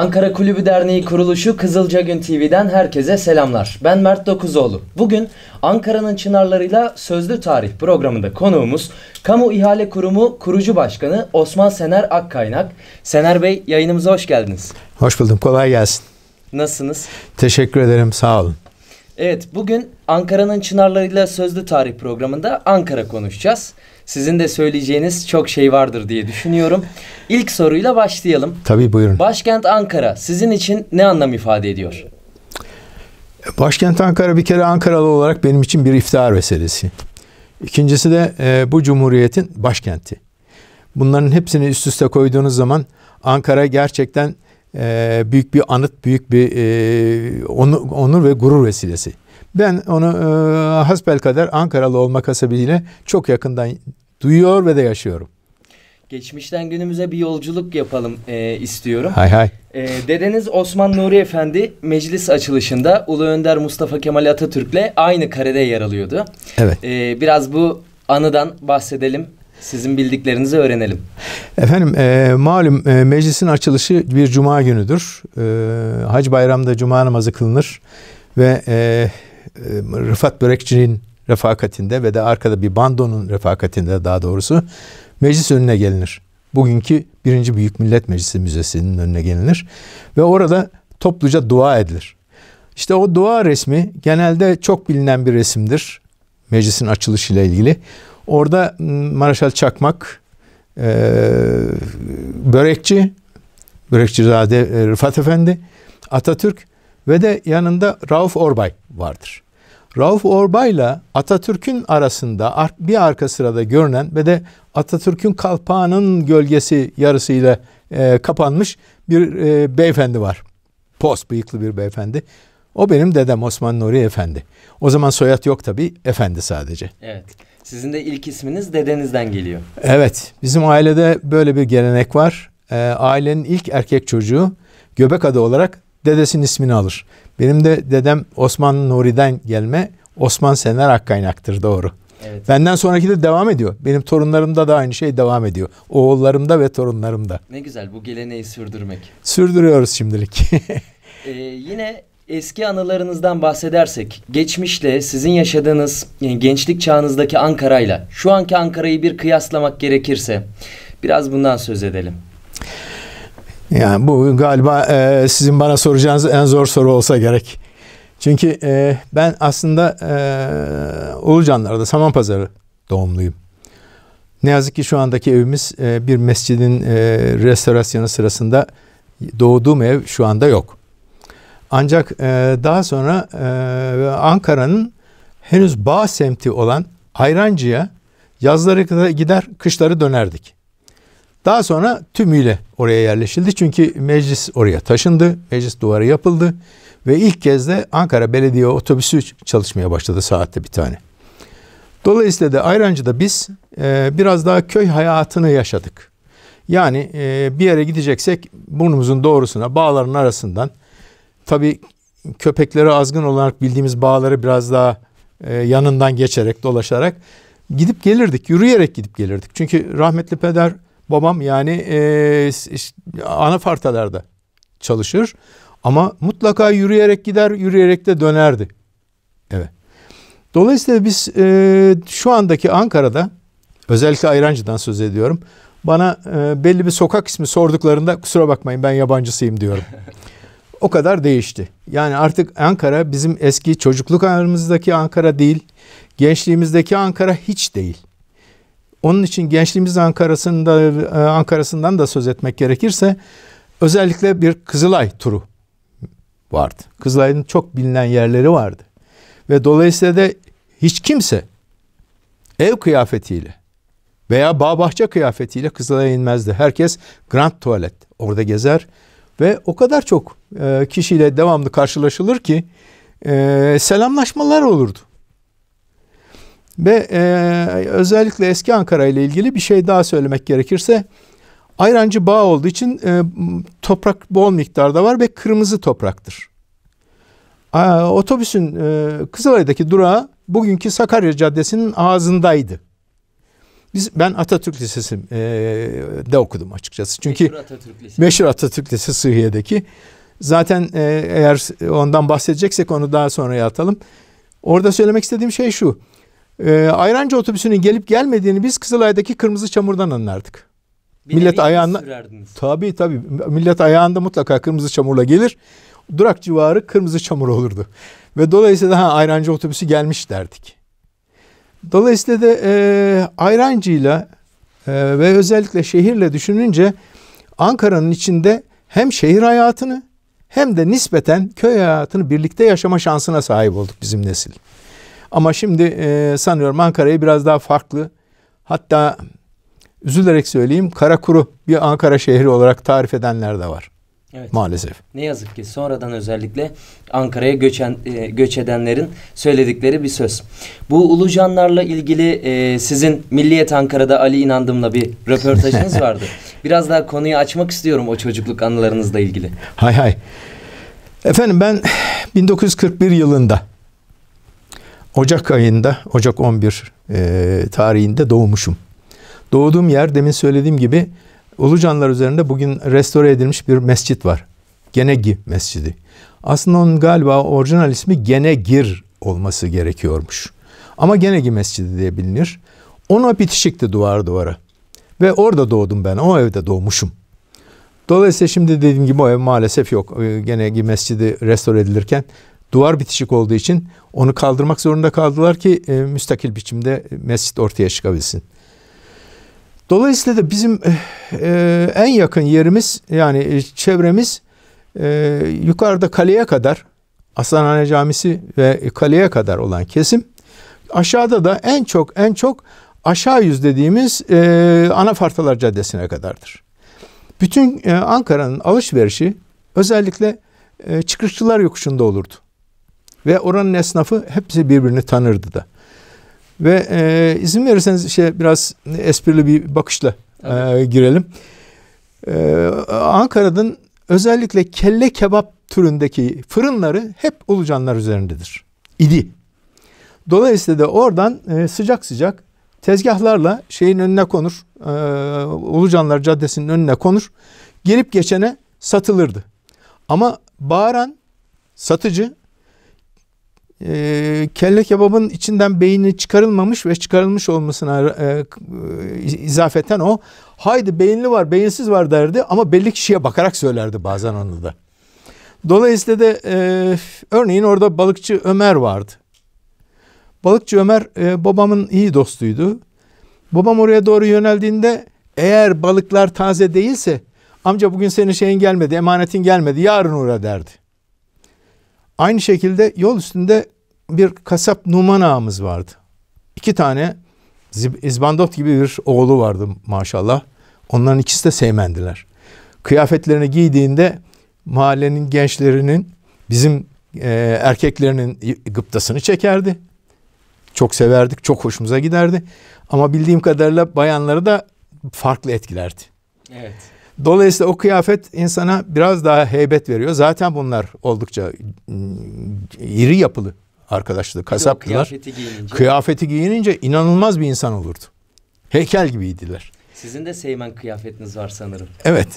Ankara Kulübü Derneği kuruluşu Kızılca Gün TV'den herkese selamlar. Ben Mert Dokuzoğlu. Bugün Ankara'nın çınarlarıyla Sözlü Tarih programında konuğumuz Kamu İhale Kurumu Kurucu Başkanı Osman Sener Akkaynak. Sener Bey yayınımıza hoş geldiniz. Hoş buldum. Kolay gelsin. Nasılsınız? Teşekkür ederim. Sağ olun. Evet bugün Ankara'nın çınarlarıyla Sözlü Tarih programında Ankara konuşacağız. Sizin de söyleyeceğiniz çok şey vardır diye düşünüyorum. İlk soruyla başlayalım. Tabii buyurun. Başkent Ankara sizin için ne anlam ifade ediyor? Başkent Ankara bir kere Ankaralı olarak benim için bir iftihar meselesi. İkincisi de e, bu cumhuriyetin başkenti. Bunların hepsini üst üste koyduğunuz zaman Ankara gerçekten e, büyük bir anıt, büyük bir e, onur, onur ve gurur vesilesi. Ben onu e, hasbel kadar Ankaralı olmak hasebiyle çok yakından duyuyor ve de yaşıyorum. Geçmişten günümüze bir yolculuk yapalım e, istiyorum. Hay hay. E, dedeniz Osman Nuri Efendi meclis açılışında Ulu Önder Mustafa Kemal Atatürk'le aynı karede yer alıyordu. Evet. E, biraz bu anıdan bahsedelim. Sizin bildiklerinizi öğrenelim. Efendim e, malum e, meclisin açılışı bir cuma günüdür. E, Hac bayramda cuma namazı kılınır ve e, e Rıfat Börekçi'nin refakatinde ve de arkada bir bandonun refakatinde daha doğrusu meclis önüne gelinir. Bugünkü birinci Büyük Millet Meclisi Müzesi'nin önüne gelinir ve orada topluca dua edilir. İşte o dua resmi genelde çok bilinen bir resimdir. Meclisin açılışıyla ilgili. Orada ıı, Maraşal Çakmak, e, Börekçi, Börekçizade Rıfat Efendi, Atatürk ve de yanında Rauf Orbay vardır. Rauf Orbay'la Atatürk'ün arasında bir arka sırada görünen ve de Atatürk'ün kalpağının gölgesi yarısıyla e, kapanmış bir e, beyefendi var. Post bıyıklı bir beyefendi. O benim dedem Osman Nuri Efendi. O zaman soyad yok tabi, efendi sadece. Evet. Sizin de ilk isminiz dedenizden geliyor. Evet. Bizim ailede böyle bir gelenek var. E, ailenin ilk erkek çocuğu Göbek adı olarak dedesinin ismini alır. Benim de dedem Osman Nuri'den gelme Osman Sener Akkaynaktır doğru. Evet. Benden sonraki de devam ediyor. Benim torunlarımda da aynı şey devam ediyor. Oğullarımda ve torunlarımda. Ne güzel bu geleneği sürdürmek. Sürdürüyoruz şimdilik. ee, yine eski anılarınızdan bahsedersek, geçmişle sizin yaşadığınız gençlik çağınızdaki Ankara'yla şu anki Ankara'yı bir kıyaslamak gerekirse biraz bundan söz edelim. Yani bu galiba e, sizin bana soracağınız en zor soru olsa gerek. Çünkü e, ben aslında e, Ulucanlar'da Samanpazarı doğumluyum. Ne yazık ki şu andaki evimiz e, bir mescidin e, restorasyonu sırasında doğduğum ev şu anda yok. Ancak e, daha sonra e, Ankara'nın henüz bağ semti olan Ayrancı'ya yazları gider, kışları dönerdik. Daha sonra tümüyle oraya yerleşildi. Çünkü meclis oraya taşındı. Meclis duvarı yapıldı. Ve ilk kez de Ankara Belediye Otobüsü çalışmaya başladı saatte bir tane. Dolayısıyla da Ayrancı'da biz e, biraz daha köy hayatını yaşadık. Yani e, bir yere gideceksek burnumuzun doğrusuna bağların arasından tabii köpekleri azgın olarak bildiğimiz bağları biraz daha e, yanından geçerek dolaşarak gidip gelirdik. Yürüyerek gidip gelirdik. Çünkü rahmetli peder Babam yani e, anafartalarda çalışır ama mutlaka yürüyerek gider, yürüyerek de dönerdi. Evet. Dolayısıyla biz e, şu andaki Ankara'da özellikle Ayrancı'dan söz ediyorum. Bana e, belli bir sokak ismi sorduklarında kusura bakmayın ben yabancısıyım diyorum. o kadar değişti. Yani artık Ankara bizim eski çocukluk anımızdaki Ankara değil, gençliğimizdeki Ankara hiç değil. Onun için gençliğimiz Ankara'sında e, Ankara'sından da söz etmek gerekirse özellikle bir Kızılay turu vardı. Kızılay'ın çok bilinen yerleri vardı. Ve dolayısıyla da hiç kimse ev kıyafetiyle veya bağ bahçe kıyafetiyle Kızılay'a inmezdi. Herkes Grand Tuvalet orada gezer ve o kadar çok e, kişiyle devamlı karşılaşılır ki e, selamlaşmalar olurdu. Ve e, özellikle eski Ankara ile ilgili bir şey daha söylemek gerekirse ayrancı bağ olduğu için e, toprak bol miktarda var ve kırmızı topraktır. E, otobüsün e, Kızılay'daki durağı bugünkü Sakarya Caddesi'nin ağzındaydı. Biz ben Atatürk Lisesi e, de okudum açıkçası. Çünkü meşhur Atatürk Lisesi, meşhur Atatürk Lisesi Sıhhiye'deki. Zaten e, eğer ondan bahsedeceksek onu daha sonra atalım. Orada söylemek istediğim şey şu e, ayrancı otobüsünün gelip gelmediğini biz Kızılay'daki kırmızı çamurdan anlardık. Bir millet ayağında tabii tabii millet ayağında mutlaka kırmızı çamurla gelir. Durak civarı kırmızı çamur olurdu. Ve dolayısıyla ha ayrancı otobüsü gelmiş derdik. Dolayısıyla da e, ayrancıyla e, ve özellikle şehirle düşününce Ankara'nın içinde hem şehir hayatını hem de nispeten köy hayatını birlikte yaşama şansına sahip olduk bizim nesil. Ama şimdi e, sanıyorum Ankara'yı biraz daha farklı hatta üzülerek söyleyeyim kara kuru bir Ankara şehri olarak tarif edenler de var. Evet. Maalesef. Ne yazık ki sonradan özellikle Ankara'ya göçen e, göç edenlerin söyledikleri bir söz. Bu Ulucanlarla ilgili e, sizin Milliyet Ankara'da Ali İnandım'la bir röportajınız vardı. Biraz daha konuyu açmak istiyorum o çocukluk anılarınızla ilgili. Hay hay. Efendim ben 1941 yılında Ocak ayında, Ocak 11 e, tarihinde doğmuşum. Doğduğum yer demin söylediğim gibi Ulucanlar üzerinde bugün restore edilmiş bir mescit var. Genegi Mescidi. Aslında onun galiba orijinal ismi Genegir olması gerekiyormuş. Ama Genegi Mescidi diye bilinir. Ona bitişikti duvar duvara. Ve orada doğdum ben. O evde doğmuşum. Dolayısıyla şimdi dediğim gibi o ev maalesef yok. E, Genegi Mescidi restore edilirken duvar bitişik olduğu için onu kaldırmak zorunda kaldılar ki e, müstakil biçimde mescit ortaya çıkabilsin. Dolayısıyla da bizim e, en yakın yerimiz yani e, çevremiz e, yukarıda kaleye kadar Aslanhane Camisi ve kaleye kadar olan kesim. Aşağıda da en çok en çok aşağı yüz dediğimiz e, Anafartalar Caddesi'ne kadardır. Bütün e, Ankara'nın alışverişi özellikle e, çıkışçılar yokuşunda olurdu. Ve oranın esnafı hepsi birbirini tanırdı da. Ve e, izin verirseniz şey biraz esprili bir bakışla e, girelim. E, Ankara'nın özellikle kelle kebap türündeki fırınları hep Ulucanlar üzerindedir. İdi. Dolayısıyla da oradan e, sıcak sıcak tezgahlarla şeyin önüne konur. E, Ulucanlar Caddesi'nin önüne konur. Gelip geçene satılırdı. Ama bağıran satıcı e, kelle kebabın içinden beyni çıkarılmamış ve çıkarılmış olmasına e, e izafeten o haydi beyinli var beyinsiz var derdi ama belli kişiye bakarak söylerdi bazen onu da. Dolayısıyla da e, örneğin orada balıkçı Ömer vardı. Balıkçı Ömer e, babamın iyi dostuydu. Babam oraya doğru yöneldiğinde eğer balıklar taze değilse amca bugün senin şeyin gelmedi emanetin gelmedi yarın uğra derdi. Aynı şekilde yol üstünde bir kasap Numan ağamız vardı. İki tane izbandot gibi bir oğlu vardı maşallah. Onların ikisi de seymendiler. Kıyafetlerini giydiğinde mahallenin gençlerinin bizim e, erkeklerinin gıptasını çekerdi. Çok severdik, çok hoşumuza giderdi. Ama bildiğim kadarıyla bayanları da farklı etkilerdi. Evet. Dolayısıyla o kıyafet insana biraz daha heybet veriyor. Zaten bunlar oldukça ıı, iri yapılı arkadaşları kasaplılar. Kıyafeti giyinince. kıyafeti giyinince inanılmaz bir insan olurdu. Heykel gibiydiler. Sizin de Seymen kıyafetiniz var sanırım. Evet.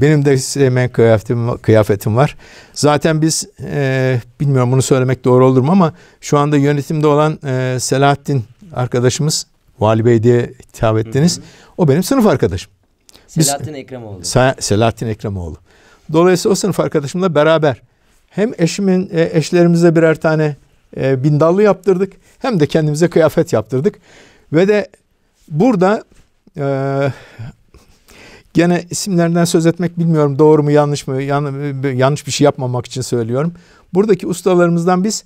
Benim de Seymen kıyafetim, kıyafetim var. Zaten biz e, bilmiyorum bunu söylemek doğru olur mu ama şu anda yönetimde olan e, Selahattin arkadaşımız Vali Bey diye hitap ettiniz. Hı hı. O benim sınıf arkadaşım. Selahattin Ekremoğlu. Se Selahattin Ekremoğlu. Dolayısıyla o sınıf arkadaşımla beraber hem eşimin e, eşlerimize birer tane e, bindallı yaptırdık hem de kendimize kıyafet yaptırdık. Ve de burada e, gene isimlerinden söz etmek bilmiyorum doğru mu yanlış mı yan, e, yanlış bir şey yapmamak için söylüyorum. Buradaki ustalarımızdan biz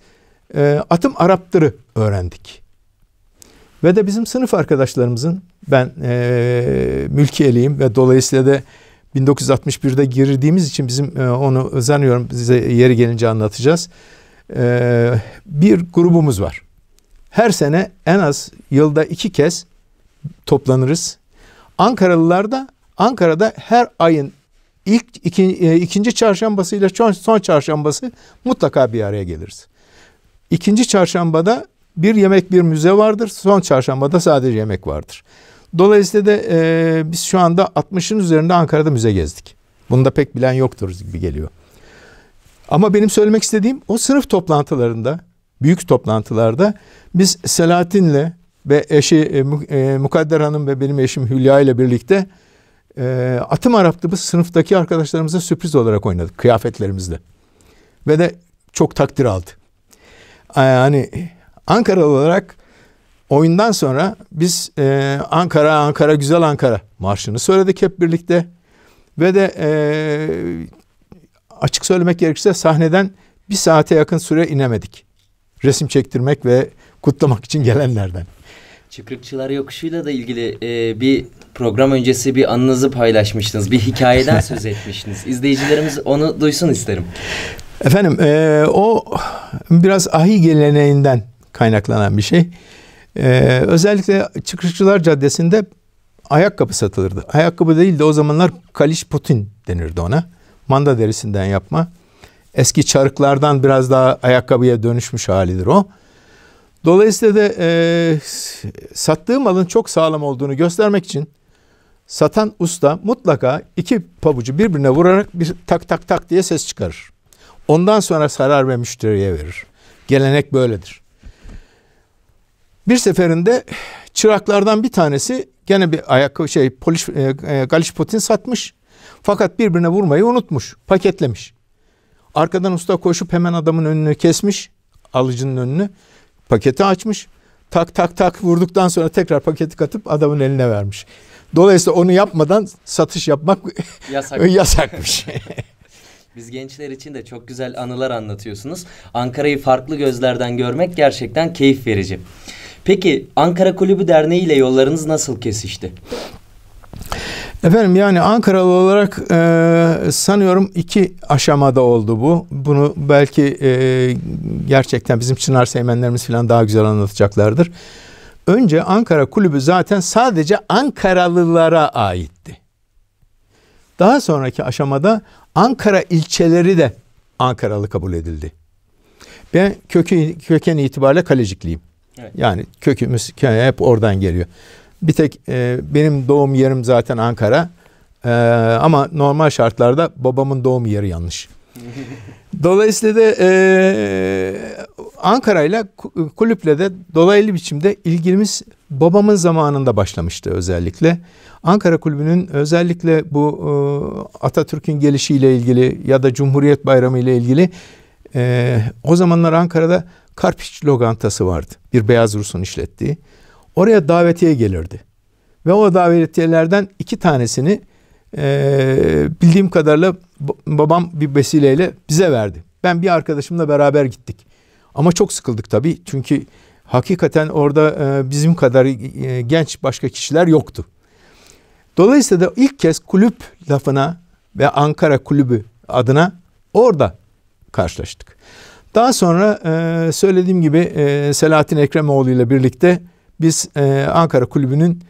e, atım Araptır'ı öğrendik. Ve de bizim sınıf arkadaşlarımızın ben e, mülkiyeliyim ve dolayısıyla da 1961'de girdiğimiz için bizim e, onu zannıyorum size yeri gelince anlatacağız. E, bir grubumuz var. Her sene en az yılda iki kez toplanırız. Ankaralılar da Ankara'da her ayın ilk iki, ikinci çarşambası ile son çarşambası mutlaka bir araya geliriz. İkinci çarşambada bir yemek bir müze vardır. Son çarşambada sadece yemek vardır. Dolayısıyla da e, biz şu anda 60'ın üzerinde Ankara'da müze gezdik. Bunu da pek bilen yoktur gibi geliyor. Ama benim söylemek istediğim o sınıf toplantılarında, büyük toplantılarda biz Selahattin'le ve eşi e, e Mukadder Hanım ve benim eşim Hülya ile birlikte e, Atım Arap Tıbbı sınıftaki arkadaşlarımıza sürpriz olarak oynadık kıyafetlerimizle. Ve de çok takdir aldı. Yani Ankara olarak oyundan sonra biz e, Ankara Ankara güzel Ankara marşını söyledik hep birlikte ve de e, açık söylemek gerekirse sahneden bir saate yakın süre inemedik. Resim çektirmek ve kutlamak için gelenlerden. Çıkrıkçılar Yokuşu'yla da ilgili e, bir program öncesi bir anınızı paylaşmıştınız. Bir hikayeden söz etmiştiniz. İzleyicilerimiz onu duysun isterim. Efendim e, o biraz ahi geleneğinden kaynaklanan bir şey. Ee, özellikle Çıkışçılar Caddesi'nde ayakkabı satılırdı. Ayakkabı değil de o zamanlar kaliş putin denirdi ona. Manda derisinden yapma. Eski çarıklardan biraz daha ayakkabıya dönüşmüş halidir o. Dolayısıyla da e, sattığı malın çok sağlam olduğunu göstermek için satan usta mutlaka iki pabucu birbirine vurarak bir tak tak tak diye ses çıkarır. Ondan sonra sarar ve müşteriye verir. Gelenek böyledir. Bir seferinde çıraklardan bir tanesi gene bir ayakkabı şey poliş, e, e galişpotin satmış. Fakat birbirine vurmayı unutmuş. Paketlemiş. Arkadan usta koşup hemen adamın önünü kesmiş. Alıcının önünü. Paketi açmış. Tak tak tak vurduktan sonra tekrar paketi katıp adamın eline vermiş. Dolayısıyla onu yapmadan satış yapmak Yasak. yasakmış. Biz gençler için de çok güzel anılar anlatıyorsunuz. Ankara'yı farklı gözlerden görmek gerçekten keyif verici. Peki Ankara Kulübü Derneği ile yollarınız nasıl kesişti? Efendim yani Ankaralı olarak e, sanıyorum iki aşamada oldu bu. Bunu belki e, gerçekten bizim Çınar Seymenlerimiz falan daha güzel anlatacaklardır. Önce Ankara Kulübü zaten sadece Ankaralılara aitti. Daha sonraki aşamada Ankara ilçeleri de Ankaralı kabul edildi. Ben kökü, köken itibariyle kalecikliyim. Evet. Yani kökümüz hep oradan geliyor. Bir tek e, benim doğum yerim zaten Ankara. E, ama normal şartlarda babamın doğum yeri yanlış. Dolayısıyla da e, ile kulüple de dolaylı biçimde ilgimiz babamın zamanında başlamıştı özellikle. Ankara Kulübü'nün özellikle bu e, Atatürk'ün gelişiyle ilgili ya da Cumhuriyet Bayramı ile ilgili e, o zamanlar Ankara'da Karpiç logantası vardı. Bir beyaz Rus'un işlettiği. Oraya davetiye gelirdi. Ve o davetiyelerden iki tanesini e, bildiğim kadarıyla babam bir vesileyle bize verdi. Ben bir arkadaşımla beraber gittik. Ama çok sıkıldık tabii. Çünkü hakikaten orada e, bizim kadar e, genç başka kişiler yoktu. Dolayısıyla da ilk kez kulüp lafına ve Ankara kulübü adına orada karşılaştık. Daha sonra e, söylediğim gibi e, Selahattin Ekremoğlu ile birlikte biz e, Ankara Kulübü'nün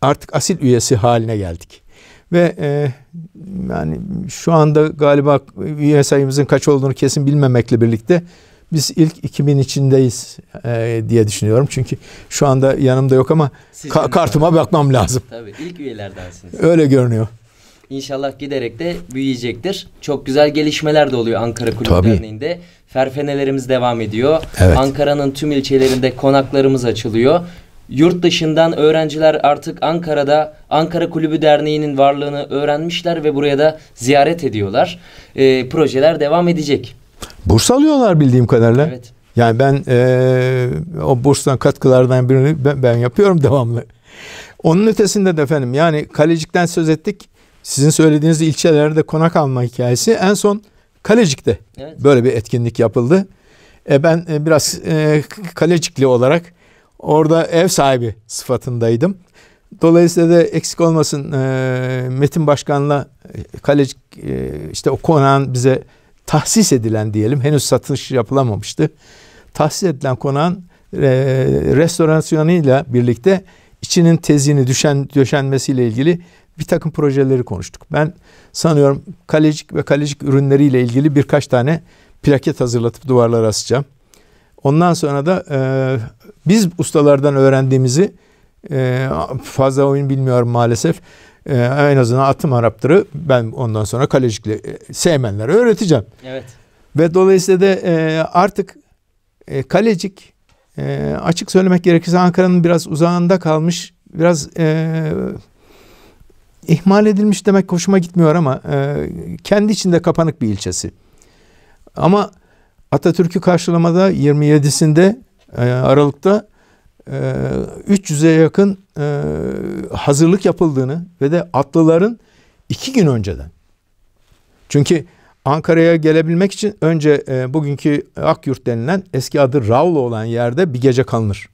artık asil üyesi haline geldik. Ve e, yani şu anda galiba üye sayımızın kaç olduğunu kesin bilmemekle birlikte biz ilk 2000 içindeyiz e, diye düşünüyorum. Çünkü şu anda yanımda yok ama ka- kartıma bakmam lazım. Tabii ilk üyelerdensiniz. Öyle görünüyor. İnşallah giderek de büyüyecektir. Çok güzel gelişmeler de oluyor Ankara Kulüp Tabii. Derneği'nde. Ferfenelerimiz devam ediyor. Evet. Ankara'nın tüm ilçelerinde konaklarımız açılıyor. Yurt dışından öğrenciler artık Ankara'da Ankara Kulübü Derneği'nin varlığını öğrenmişler ve buraya da ziyaret ediyorlar. E, projeler devam edecek. Burs alıyorlar bildiğim kadarıyla. Evet. Yani ben e, o burstan katkılardan birini ben, ben yapıyorum devamlı. Onun ötesinde de efendim yani kalecikten söz ettik sizin söylediğiniz ilçelerde konak alma hikayesi en son Kalecik'te evet. böyle bir etkinlik yapıldı. E ben e, biraz e, Kalecikli olarak orada ev sahibi sıfatındaydım. Dolayısıyla da eksik olmasın e, Metin Başkan'la Kalecik işte o konağın bize tahsis edilen diyelim henüz satış yapılamamıştı. Tahsis edilen konağın restorasyonuyla birlikte içinin tezini düşen döşenmesiyle ilgili bir takım projeleri konuştuk. Ben sanıyorum kalecik ve kalecik ürünleriyle ilgili birkaç tane plaket hazırlatıp duvarlara asacağım. Ondan sonra da e, biz ustalardan öğrendiğimizi e, fazla oyun bilmiyorum maalesef. E, en azından atım Araptır'ı ben ondan sonra kalecikle e, sevmenlere öğreteceğim. Evet. Ve dolayısıyla da e, artık e, kalecik e, açık söylemek gerekirse Ankara'nın biraz uzağında kalmış biraz e, ihmal edilmiş demek hoşuma gitmiyor ama e, kendi içinde kapanık bir ilçesi. Ama Atatürk'ü karşılamada 27'sinde e, Aralık'ta e, 300'e yakın e, hazırlık yapıldığını ve de atlıların iki gün önceden. Çünkü Ankara'ya gelebilmek için önce e, bugünkü Akyurt denilen eski adı Ravlo olan yerde bir gece kalınır.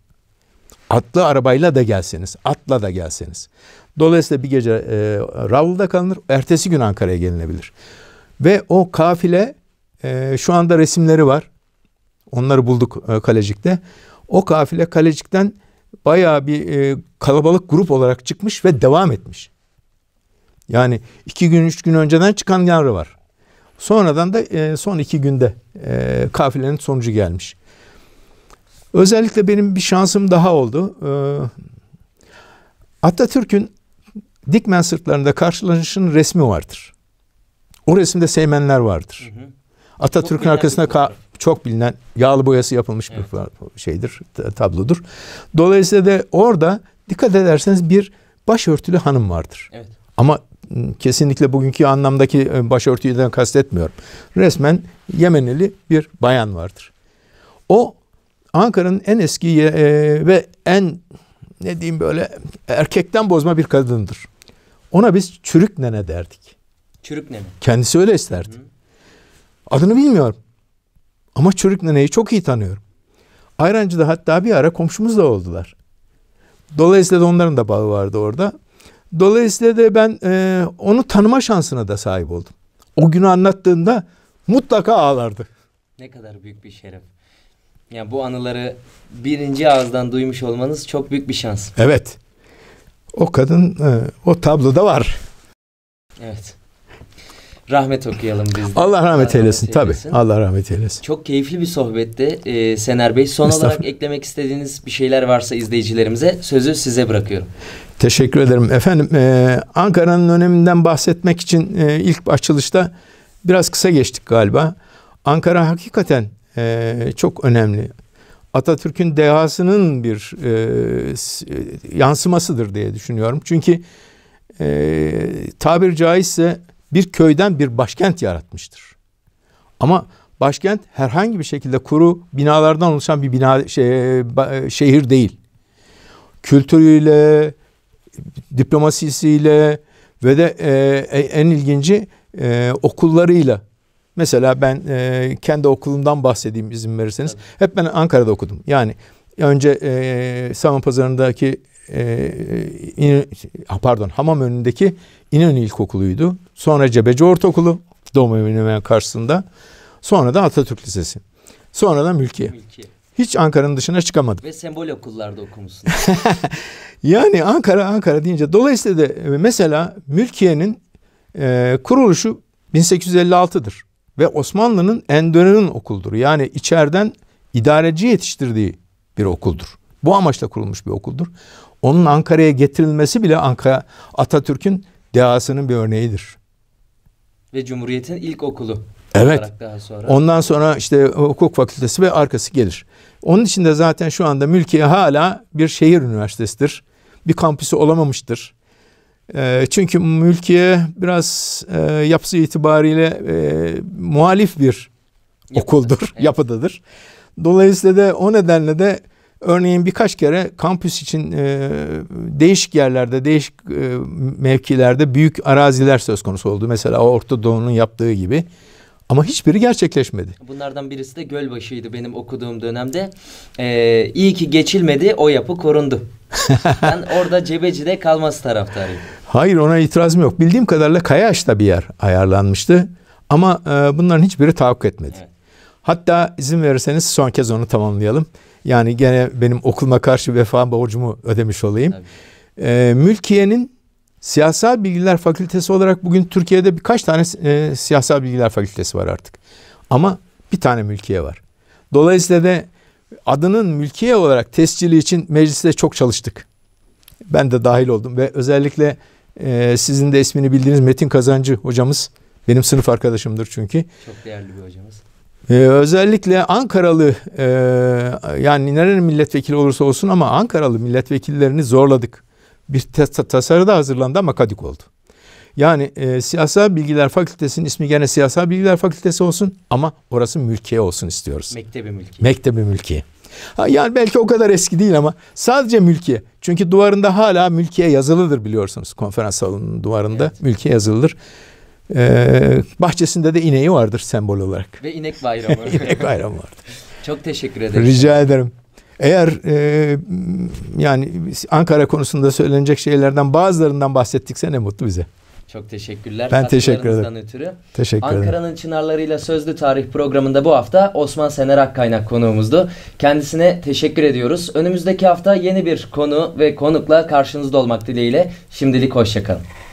Atlı arabayla da gelseniz, atla da gelseniz. Dolayısıyla bir gece e, Ravlı'da kalınır. Ertesi gün Ankara'ya gelinebilir. Ve o kafile e, şu anda resimleri var. Onları bulduk e, Kalecik'te. O kafile Kalecik'ten bayağı bir e, kalabalık grup olarak çıkmış ve devam etmiş. Yani iki gün üç gün önceden çıkan yarı var. Sonradan da e, son iki günde e, kafilenin sonucu gelmiş. Özellikle benim bir şansım daha oldu. E, Atatürk'ün Dikmen sırtlarında karşılanışın resmi vardır. O resimde seymenler vardır. Hı hı. Atatürk'ün arkasında ka- çok bilinen yağlı boyası yapılmış evet. bir şeydir, tablodur. Dolayısıyla da orada dikkat ederseniz bir başörtülü hanım vardır. Evet. Ama ıı, kesinlikle bugünkü anlamdaki ıı, başörtüden kastetmiyorum. Resmen Yemenili bir bayan vardır. O Ankara'nın en eski e, ve en ne diyeyim böyle erkekten bozma bir kadındır. Ona biz çürük nene derdik. Çürük nene. Kendisi öyle isterdi. Hı. Adını bilmiyorum. Ama çürük neneyi çok iyi tanıyorum. Ayrancı'da hatta bir ara komşumuz da oldular. Dolayısıyla da onların da bağı vardı orada. Dolayısıyla da ben e, onu tanıma şansına da sahip oldum. O günü anlattığında mutlaka ağlardı. Ne kadar büyük bir şeref. Yani bu anıları birinci ağızdan duymuş olmanız çok büyük bir şans. Evet. O kadın e, o tabloda var. Evet. Rahmet okuyalım biz de. Allah rahmet, eylesin, rahmet eylesin. tabii. Allah rahmet eylesin. Çok keyifli bir sohbetti. e, Sener Bey. Son olarak eklemek istediğiniz bir şeyler varsa izleyicilerimize sözü size bırakıyorum. Teşekkür ederim. Efendim e, Ankara'nın öneminden bahsetmek için e, ilk açılışta biraz kısa geçtik galiba. Ankara hakikaten e, çok önemli. Atatürk'ün dehasının bir e, e, yansımasıdır diye düşünüyorum. Çünkü e, tabir caizse bir köyden bir başkent yaratmıştır. Ama başkent herhangi bir şekilde kuru binalardan oluşan bir bina şey, e, şehir değil. Kültürüyle, diplomasisiyle ve de e, e en ilginci e, okullarıyla Mesela ben e, kendi okulumdan bahsedeyim izin verirseniz. Evet. Hep ben Ankara'da okudum. Yani önce e, Saman Pazarı'ndaki e, in, pardon hamam önündeki İnönü İlkokulu'ydu. Sonra Cebeci Ortaokulu Doğum Evi'nin karşısında. Sonra da Atatürk Lisesi. Sonra da Mülkiye. Mülkiye. Hiç Ankara'nın dışına çıkamadım. Ve sembol okullarda okumuşsun. yani Ankara Ankara deyince dolayısıyla da e, mesela Mülkiye'nin e, kuruluşu 1856'dır ve Osmanlı'nın endörenin okuldur. Yani içeriden idareci yetiştirdiği bir okuldur. Bu amaçla kurulmuş bir okuldur. Onun Ankara'ya getirilmesi bile Ankara Atatürk'ün dehasının bir örneğidir. Ve Cumhuriyet'in ilk okulu. Evet. Daha sonra. Ondan sonra işte hukuk fakültesi ve arkası gelir. Onun için de zaten şu anda Mülkiye hala bir şehir üniversitesidir. Bir kampüsü olamamıştır. Ee, çünkü mülkiye biraz e, yapısı itibariyle e, muhalif bir okuldur, yapıdadır. Dolayısıyla da o nedenle de örneğin birkaç kere kampüs için e, değişik yerlerde, değişik mevkilerde büyük araziler söz konusu oldu. Mesela Orta Doğu'nun yaptığı gibi. Ama hiçbiri gerçekleşmedi. Bunlardan birisi de Gölbaşı'ydı benim okuduğum dönemde. Ee, iyi ki geçilmedi, o yapı korundu. ben orada Cebeci'de kalması taraftarıyım. Hayır ona itirazım yok. Bildiğim kadarıyla Kayaş'ta bir yer ayarlanmıştı. Ama e, bunların hiçbiri tahakkuk etmedi. Evet. Hatta izin verirseniz son kez onu tamamlayalım. Yani gene benim okuluma karşı vefa borcumu ödemiş olayım. E, Mülkiye'nin Siyasal Bilgiler Fakültesi olarak bugün Türkiye'de birkaç tane e, Siyasal Bilgiler Fakültesi var artık. Ama bir tane mülkiye var. Dolayısıyla da adının mülkiye olarak tescili için mecliste çok çalıştık. Ben de dahil oldum ve özellikle e, sizin de ismini bildiğiniz Metin Kazancı hocamız. Benim sınıf arkadaşımdır çünkü. Çok değerli bir hocamız. Ee, özellikle Ankaralı e, yani nerenin milletvekili olursa olsun ama Ankaralı milletvekillerini zorladık. Bir tasarı da hazırlandı ama kadık oldu. Yani e, Siyasal Bilgiler Fakültesi'nin ismi gene Siyasal Bilgiler Fakültesi olsun ama orası mülkiye olsun istiyoruz. Mektebi mülkiye. Mektebi mülkiye. Ha, yani belki o kadar eski değil ama sadece mülkiye. Çünkü duvarında hala mülkiye yazılıdır biliyorsunuz. Konferans salonunun duvarında evet. mülkiye yazılıdır. Ee, bahçesinde de ineği vardır sembol olarak. Ve inek bayramı. inek bayramı vardır. Çok teşekkür ederim. Rica ederim. Eğer e, yani Ankara konusunda söylenecek şeylerden bazılarından bahsettikse ne mutlu bize. Çok teşekkürler. Ben teşekkür ederim. Ötürü. Teşekkür ederim. Ankara'nın Çınarlarıyla Sözlü Tarih programında bu hafta Osman Sener Akkaynak konuğumuzdu. Kendisine teşekkür ediyoruz. Önümüzdeki hafta yeni bir konu ve konukla karşınızda olmak dileğiyle. Şimdilik hoşçakalın.